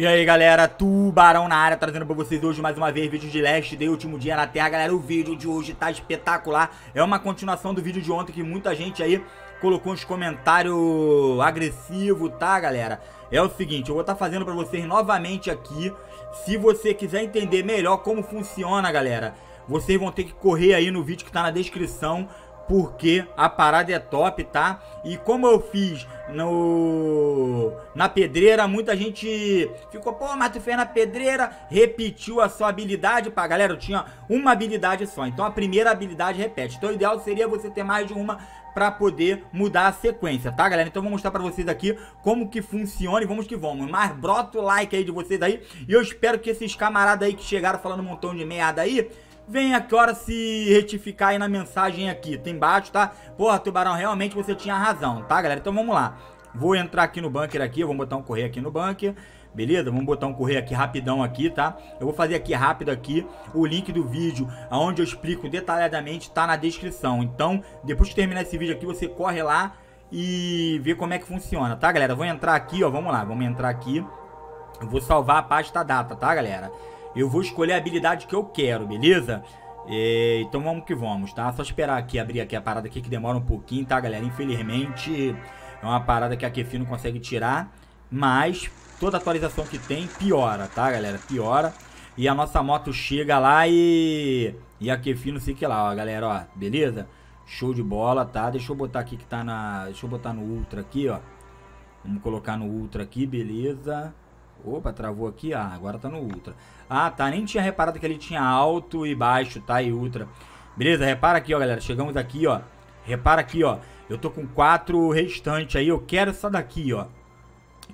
E aí galera, Tubarão na área, trazendo pra vocês hoje mais uma vez vídeo de Last Day, último dia na Terra Galera, o vídeo de hoje tá espetacular, é uma continuação do vídeo de ontem que muita gente aí colocou uns comentários agressivos, tá galera? É o seguinte, eu vou estar tá fazendo pra vocês novamente aqui, se você quiser entender melhor como funciona galera, vocês vão ter que correr aí no vídeo que tá na descrição porque a parada é top, tá? E como eu fiz no na pedreira, muita gente ficou, pô, mas tu fez na pedreira, repetiu a sua habilidade, pá, galera, eu tinha uma habilidade só, então a primeira habilidade repete. Então o ideal seria você ter mais de uma para poder mudar a sequência, tá, galera? Então vou mostrar para vocês aqui como que funciona e vamos que vamos. Mas brota o like aí de vocês aí e eu espero que esses camaradas aí que chegaram falando um montão de merda aí vem hora se retificar aí na mensagem aqui, tá embaixo, tá? Porra, Tubarão, realmente você tinha razão, tá, galera? Então vamos lá. Vou entrar aqui no bunker aqui, vamos botar um correio aqui no bunker. Beleza? Vamos botar um correio aqui rapidão aqui, tá? Eu vou fazer aqui rápido aqui. O link do vídeo, aonde eu explico detalhadamente, tá na descrição. Então, depois que terminar esse vídeo aqui, você corre lá e vê como é que funciona, tá, galera? Vou entrar aqui, ó, vamos lá. Vamos entrar aqui. Eu vou salvar a pasta data, tá, galera? eu vou escolher a habilidade que eu quero, beleza? E, é, então vamos que vamos, tá? Só esperar aqui, abrir aqui a parada aqui que demora um pouquinho, tá, galera? Infelizmente, é uma parada que a Kefi não consegue tirar, mas toda atualização que tem piora, tá, galera? Piora. E a nossa moto chega lá e... E a Kefi não sei que lá, ó, galera, ó, beleza? Show de bola, tá? Deixa eu botar aqui que tá na... Deixa eu botar no Ultra aqui, ó. Vamos colocar no Ultra aqui, beleza? Opa, travou aqui. Ah, agora tá no ultra. Ah, tá. Nem tinha reparado que ele tinha alto e baixo, tá? E ultra. Beleza, repara aqui, ó, galera. Chegamos aqui, ó. Repara aqui, ó. Eu tô com quatro restantes aí. Eu quero essa daqui, ó.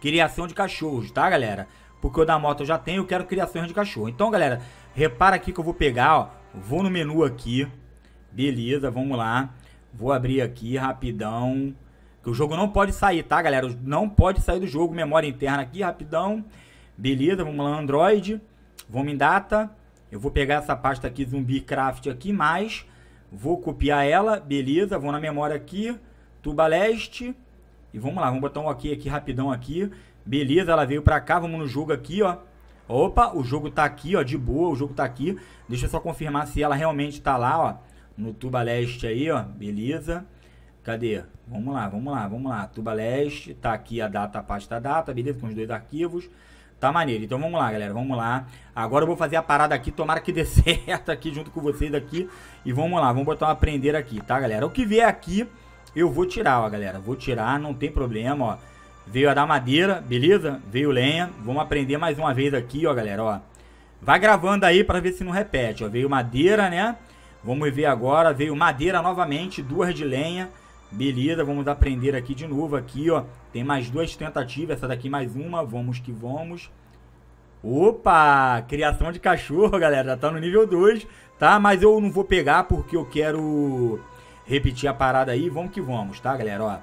Criação de cachorros, tá, galera? Porque o da moto eu já tenho, eu quero criação de cachorro. Então, galera, repara aqui que eu vou pegar, ó. Vou no menu aqui. Beleza, vamos lá. Vou abrir aqui rapidão. Que o jogo não pode sair, tá, galera? Não pode sair do jogo. Memória interna aqui, rapidão. Beleza, vamos lá, Android. Vamos em data. Eu vou pegar essa pasta aqui, zumbi craft aqui, mais. Vou copiar ela, beleza. Vou na memória aqui, tuba leste. E vamos lá, vamos botar um ok aqui rapidão aqui. Beleza, ela veio pra cá, vamos no jogo aqui, ó. Opa, o jogo tá aqui, ó, de boa, o jogo tá aqui. Deixa eu só confirmar se ela realmente tá lá, ó. No tuba leste aí, ó, beleza. Beleza. Cadê? Vamos lá, vamos lá, vamos lá. Tuba Leste, tá aqui a data, a pasta data, beleza? Com os dois arquivos. Tá maneiro. Então vamos lá, galera. Vamos lá. Agora eu vou fazer a parada aqui. Tomara que dê certo aqui junto com vocês aqui. E vamos lá. Vamos botar uma prender aqui, tá, galera? O que vier aqui, eu vou tirar, ó, galera. Vou tirar, não tem problema, ó. Veio a da madeira, beleza? Veio lenha. Vamos aprender mais uma vez aqui, ó, galera, ó. Vai gravando aí pra ver se não repete, ó. Veio madeira, né? Vamos ver agora. Veio madeira novamente, duas de lenha. Beleza, vamos aprender aqui de novo aqui, ó. Tem mais duas tentativas, essa daqui mais uma, vamos que vamos. Opa, criação de cachorro, galera, já tá no nível 2, tá? Mas eu não vou pegar porque eu quero repetir a parada aí, vamos que vamos, tá, galera, ó.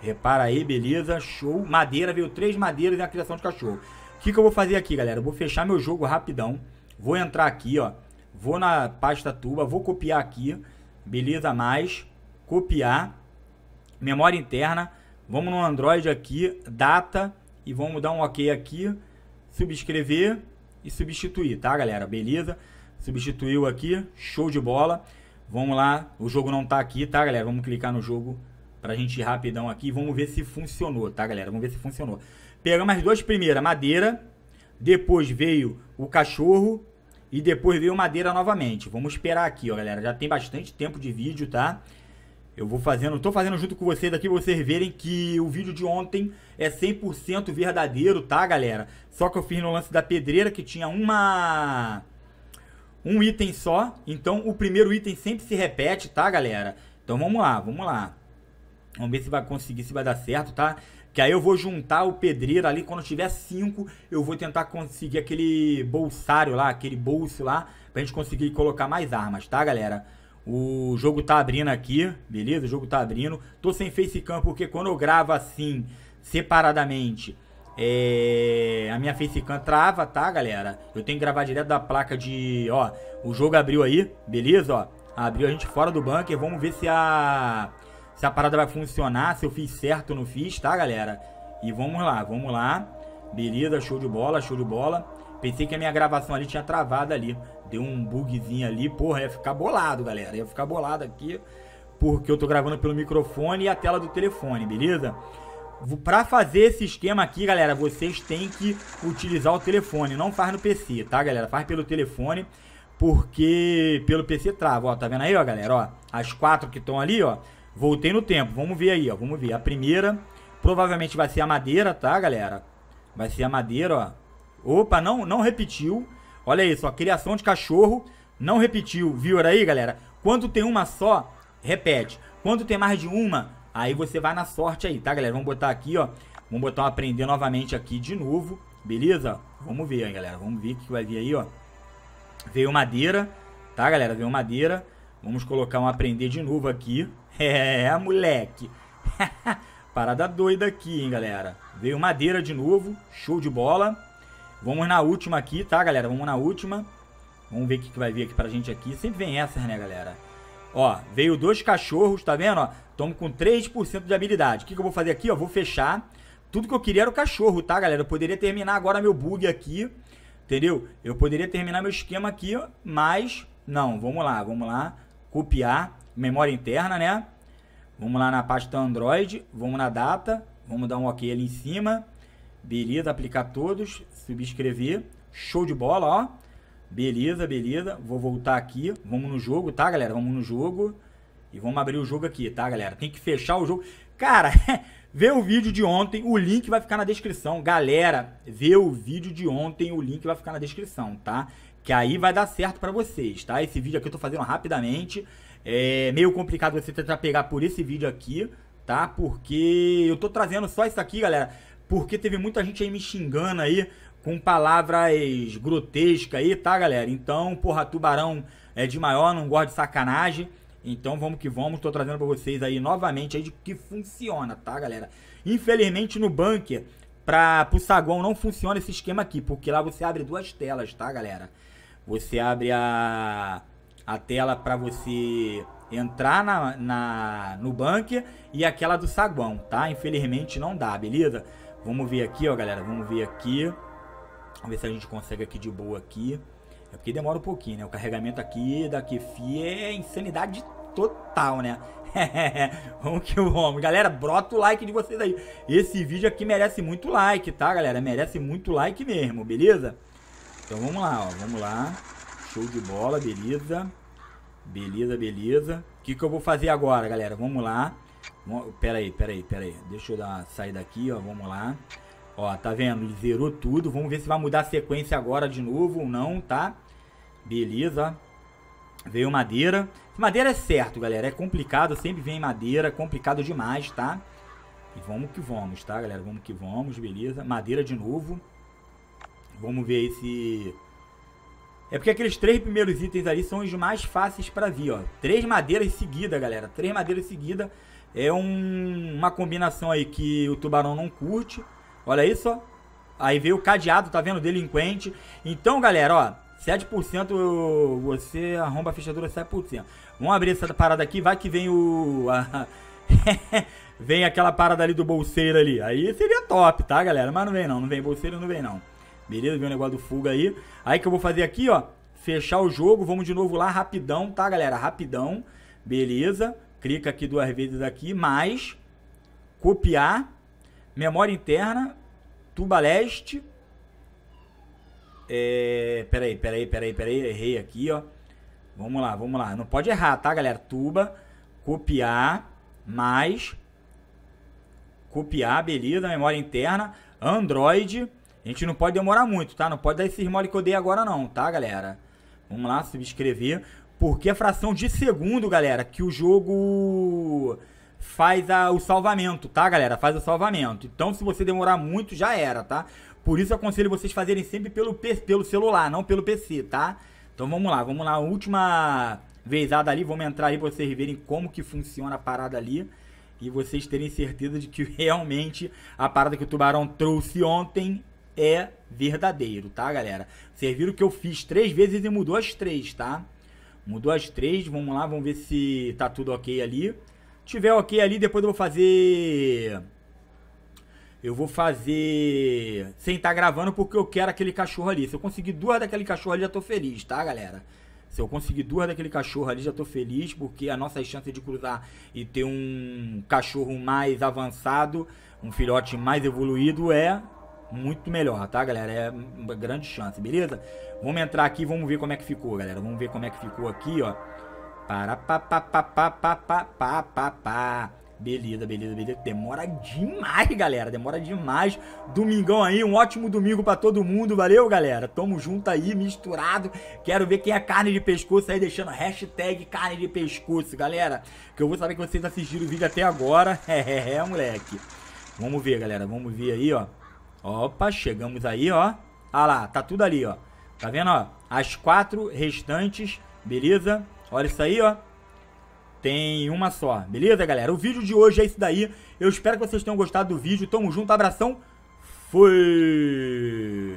Repara aí, beleza, show. Madeira, veio três madeiras e a criação de cachorro. O que, que eu vou fazer aqui, galera? Eu vou fechar meu jogo rapidão. Vou entrar aqui, ó. Vou na pasta tuba, vou copiar aqui. Beleza, mais. Copiar memória interna, vamos no Android aqui, data, e vamos dar um OK aqui, subscrever e substituir, tá galera? Beleza? Substituiu aqui, show de bola. Vamos lá, o jogo não tá aqui, tá galera? Vamos clicar no jogo pra gente ir rapidão aqui, vamos ver se funcionou, tá galera? Vamos ver se funcionou. Pegamos as duas primeiras, madeira, depois veio o cachorro e depois veio madeira novamente. Vamos esperar aqui, ó galera, já tem bastante tempo de vídeo, tá? Tá? Eu vou fazendo, tô fazendo junto com vocês aqui, vocês verem que o vídeo de ontem é 100% verdadeiro, tá, galera? Só que eu fiz no lance da pedreira que tinha uma um item só, então o primeiro item sempre se repete, tá, galera? Então vamos lá, vamos lá. Vamos ver se vai conseguir, se vai dar certo, tá? Que aí eu vou juntar o pedreiro ali, quando tiver 5, eu vou tentar conseguir aquele bolsário lá, aquele bolso lá, pra gente conseguir colocar mais armas, tá, galera? O jogo tá abrindo aqui, beleza? O jogo tá abrindo. Tô sem facecam porque quando eu gravo assim, separadamente, é... a minha facecam trava, tá, galera? Eu tenho que gravar direto da placa de... Ó, o jogo abriu aí, beleza? Ó, abriu a gente fora do bunker. Vamos ver se a... Se a parada vai funcionar, se eu fiz certo ou não fiz, tá, galera? E vamos lá, vamos lá. Beleza, show de bola, show de bola. Pensei que a minha gravação ali tinha travado ali deu um bugzinho ali, porra, ia ficar bolado, galera. Ia ficar bolado aqui, porque eu tô gravando pelo microfone e a tela do telefone, beleza? Para fazer esse esquema aqui, galera, vocês têm que utilizar o telefone, não faz no PC, tá, galera? Faz pelo telefone, porque pelo PC trava, ó, tá vendo aí, ó, galera, ó, as quatro que estão ali, ó, voltei no tempo, vamos ver aí, ó, vamos ver, a primeira provavelmente vai ser a madeira, tá, galera? Vai ser a madeira, ó, opa, não, não repetiu, Olha isso, a criação de cachorro não repetiu. Viu aí, galera? Quando tem uma só, repete. Quando tem mais de uma, aí você vai na sorte aí, tá, galera? Vamos botar aqui, ó. Vamos botar um aprender novamente aqui de novo, beleza? Vamos ver, hein, galera. Vamos ver o que vai vir aí, ó. Veio madeira, tá, galera? Veio madeira. Vamos colocar um aprender de novo aqui. É, moleque. Parada doida aqui, hein, galera. Veio madeira de novo. Show de bola. Vamos na última aqui, tá, galera? Vamos na última. Vamos ver o que vai vir aqui pra gente aqui. Sempre vem essas, né, galera? Ó, veio dois cachorros, tá vendo? Ó, tomo com 3% de habilidade. O que, que eu vou fazer aqui? Ó, vou fechar. Tudo que eu queria era o cachorro, tá, galera? Eu poderia terminar agora meu bug aqui, entendeu? Eu poderia terminar meu esquema aqui, mas... Não, vamos lá, vamos lá. Copiar. Memória interna, né? Vamos lá na pasta Android. Vamos na data. Vamos dar um OK ali em cima. Beleza, aplicar todos, subscrever. Show de bola, ó. Beleza, beleza. Vou voltar aqui. Vamos no jogo, tá, galera? Vamos no jogo. E vamos abrir o jogo aqui, tá, galera? Tem que fechar o jogo. Cara, vê o vídeo de ontem. O link vai ficar na descrição. Galera, vê o vídeo de ontem. O link vai ficar na descrição, tá? Que aí vai dar certo pra vocês, tá? Esse vídeo aqui eu tô fazendo rapidamente. É meio complicado você tentar pegar por esse vídeo aqui, tá? Porque eu tô trazendo só isso aqui, galera porque teve muita gente aí me xingando aí com palavras grotescas aí, tá, galera? Então, porra, tubarão é de maior, não gosta de sacanagem. Então vamos que vamos, tô trazendo para vocês aí novamente aí de que funciona, tá, galera? Infelizmente no bunker, para pro saguão não funciona esse esquema aqui, porque lá você abre duas telas, tá, galera? Você abre a, a tela para você entrar na, na, no bunker e aquela do saguão, tá? Infelizmente não dá, beleza? Vamos ver aqui, ó, galera. Vamos ver aqui. Vamos ver se a gente consegue aqui de boa aqui. É porque demora um pouquinho, né? O carregamento aqui da Kefi é insanidade total, né? vamos que vamos. Galera, brota o like de vocês aí. Esse vídeo aqui merece muito like, tá, galera? Merece muito like mesmo, beleza? Então vamos lá, ó. Vamos lá. Show de bola, beleza. Beleza, beleza. O que, que eu vou fazer agora, galera? Vamos lá. Pera aí, pera aí, pera aí. Deixa eu dar, sair daqui, ó. Vamos lá. Ó, tá vendo? Ele zerou tudo. Vamos ver se vai mudar a sequência agora de novo ou não, tá? Beleza. Veio madeira. Madeira é certo, galera. É complicado. Sempre vem madeira. Complicado demais, tá? E vamos que vamos, tá, galera? Vamos que vamos, beleza. Madeira de novo. Vamos ver esse... É porque aqueles três primeiros itens ali são os mais fáceis pra vir, ó. Três madeiras seguida, galera. Três madeiras seguida é um, uma combinação aí que o tubarão não curte. Olha isso, ó. Aí veio o cadeado, tá vendo? Delinquente. Então, galera, ó. 7% você arromba a fechadura 7%. Vamos abrir essa parada aqui. Vai que vem o. A... vem aquela parada ali do bolseiro ali. Aí seria top, tá, galera? Mas não vem não. Não vem bolseiro, não vem não. Beleza? Vem o negócio do fuga aí. Aí que eu vou fazer aqui, ó. Fechar o jogo. Vamos de novo lá rapidão, tá, galera? Rapidão. Beleza? clica aqui duas vezes aqui, mais, copiar, memória interna, tuba leste, é, peraí, peraí, peraí, peraí, errei aqui, ó, vamos lá, vamos lá, não pode errar, tá, galera, tuba, copiar, mais, copiar, beleza, memória interna, Android, a gente não pode demorar muito, tá, não pode dar esses mole que eu dei agora não, tá, galera, vamos lá, subscrever, porque a é fração de segundo, galera, que o jogo faz a, o salvamento, tá, galera? Faz o salvamento. Então, se você demorar muito, já era, tá? Por isso, aconselho vocês fazerem sempre pelo, pelo celular, não pelo PC, tá? Então, vamos lá, vamos lá. Última vezada ali, vamos entrar aí pra vocês verem como que funciona a parada ali. E vocês terem certeza de que realmente a parada que o Tubarão trouxe ontem é verdadeiro, tá, galera? Vocês viram que eu fiz três vezes e mudou as três, tá? Mudou as três, vamos lá, vamos ver se tá tudo ok ali. Tiver ok ali, depois eu vou fazer... Eu vou fazer sem estar tá gravando porque eu quero aquele cachorro ali. Se eu conseguir duas daquele cachorro ali, já tô feliz, tá, galera? Se eu conseguir duas daquele cachorro ali, já tô feliz, porque a nossa chance de cruzar e ter um cachorro mais avançado, um filhote mais evoluído é muito melhor, tá, galera? É uma grande chance, beleza? Vamos entrar aqui, vamos ver como é que ficou, galera. Vamos ver como é que ficou aqui, ó. Para, pa, pa, pa, pa, pa, pa, pa, pa, pa. Beleza, beleza, beleza. Demora demais, galera. Demora demais. Domingão aí, um ótimo domingo pra todo mundo. Valeu, galera. Tamo junto aí, misturado. Quero ver quem é carne de pescoço aí, deixando hashtag carne de pescoço, galera. Que eu vou saber que vocês assistiram o vídeo até agora. É, é, é, moleque. Vamos ver, galera. Vamos ver aí, ó. Opa, chegamos aí, ó. Ah lá, tá tudo ali, ó. Tá vendo, ó? As quatro restantes, beleza? Olha isso aí, ó. Tem uma só, beleza, galera? O vídeo de hoje é isso daí. Eu espero que vocês tenham gostado do vídeo. Tamo junto, abração. Fui!